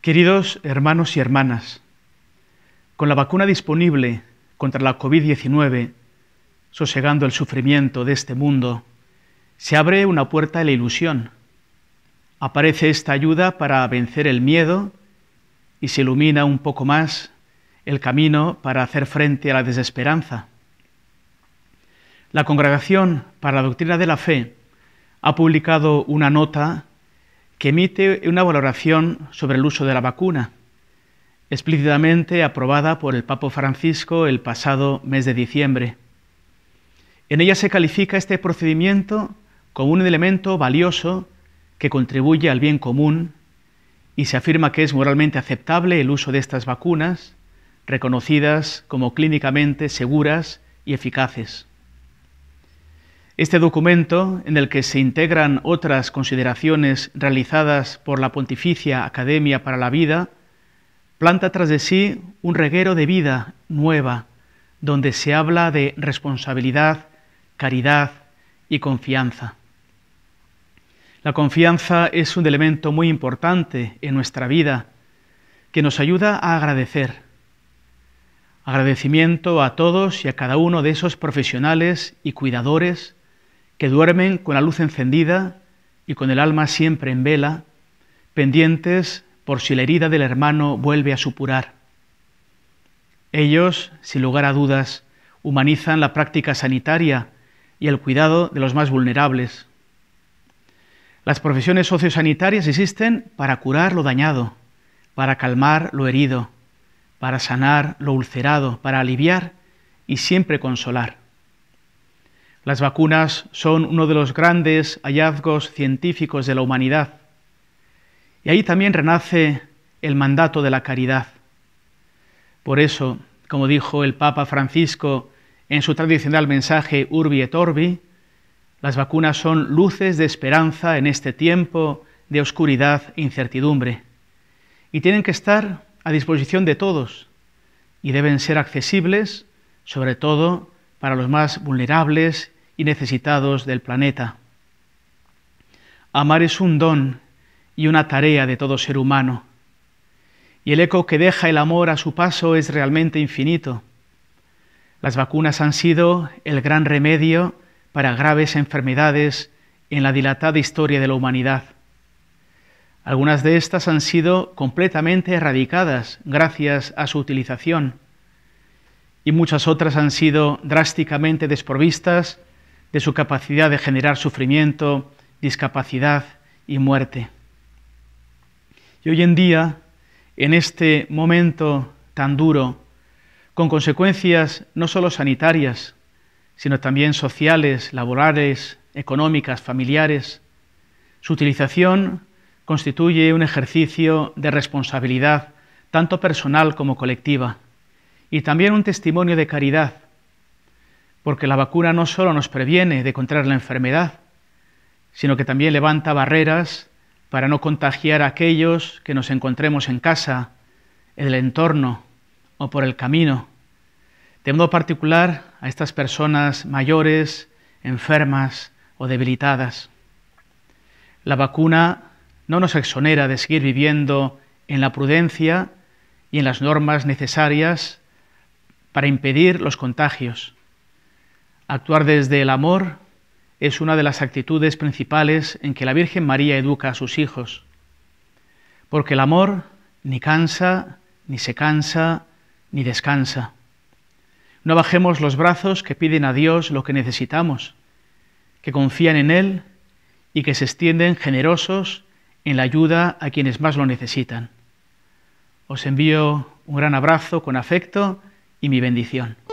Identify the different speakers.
Speaker 1: Queridos hermanos y hermanas, con la vacuna disponible contra la COVID-19, sosegando el sufrimiento de este mundo, se abre una puerta a la ilusión. Aparece esta ayuda para vencer el miedo y se ilumina un poco más el camino para hacer frente a la desesperanza. La Congregación para la Doctrina de la Fe ha publicado una nota que emite una valoración sobre el uso de la vacuna, explícitamente aprobada por el Papa Francisco el pasado mes de diciembre. En ella se califica este procedimiento como un elemento valioso que contribuye al bien común y se afirma que es moralmente aceptable el uso de estas vacunas, reconocidas como clínicamente seguras y eficaces. Este documento, en el que se integran otras consideraciones realizadas por la Pontificia Academia para la Vida, planta tras de sí un reguero de vida nueva, donde se habla de responsabilidad, caridad y confianza. La confianza es un elemento muy importante en nuestra vida que nos ayuda a agradecer. Agradecimiento a todos y a cada uno de esos profesionales y cuidadores que duermen con la luz encendida y con el alma siempre en vela, pendientes por si la herida del hermano vuelve a supurar. Ellos, sin lugar a dudas, humanizan la práctica sanitaria y el cuidado de los más vulnerables. Las profesiones sociosanitarias existen para curar lo dañado, para calmar lo herido, para sanar lo ulcerado, para aliviar y siempre consolar. Las vacunas son uno de los grandes hallazgos científicos de la humanidad. Y ahí también renace el mandato de la caridad. Por eso, como dijo el Papa Francisco en su tradicional mensaje Urbi et Orbi, las vacunas son luces de esperanza en este tiempo de oscuridad e incertidumbre. Y tienen que estar a disposición de todos y deben ser accesibles, sobre todo para los más vulnerables y necesitados del planeta. Amar es un don y una tarea de todo ser humano, y el eco que deja el amor a su paso es realmente infinito. Las vacunas han sido el gran remedio para graves enfermedades en la dilatada historia de la humanidad. Algunas de estas han sido completamente erradicadas gracias a su utilización y muchas otras han sido drásticamente desprovistas de su capacidad de generar sufrimiento, discapacidad y muerte. Y hoy en día, en este momento tan duro, con consecuencias no solo sanitarias, sino también sociales, laborales, económicas, familiares, su utilización constituye un ejercicio de responsabilidad, tanto personal como colectiva, y también un testimonio de caridad porque la vacuna no solo nos previene de contraer la enfermedad, sino que también levanta barreras para no contagiar a aquellos que nos encontremos en casa, en el entorno o por el camino. De modo particular a estas personas mayores, enfermas o debilitadas. La vacuna no nos exonera de seguir viviendo en la prudencia y en las normas necesarias para impedir los contagios. Actuar desde el amor es una de las actitudes principales en que la Virgen María educa a sus hijos, porque el amor ni cansa, ni se cansa, ni descansa. No bajemos los brazos que piden a Dios lo que necesitamos, que confían en Él y que se extienden generosos en la ayuda a quienes más lo necesitan. Os envío un gran abrazo con afecto y mi bendición.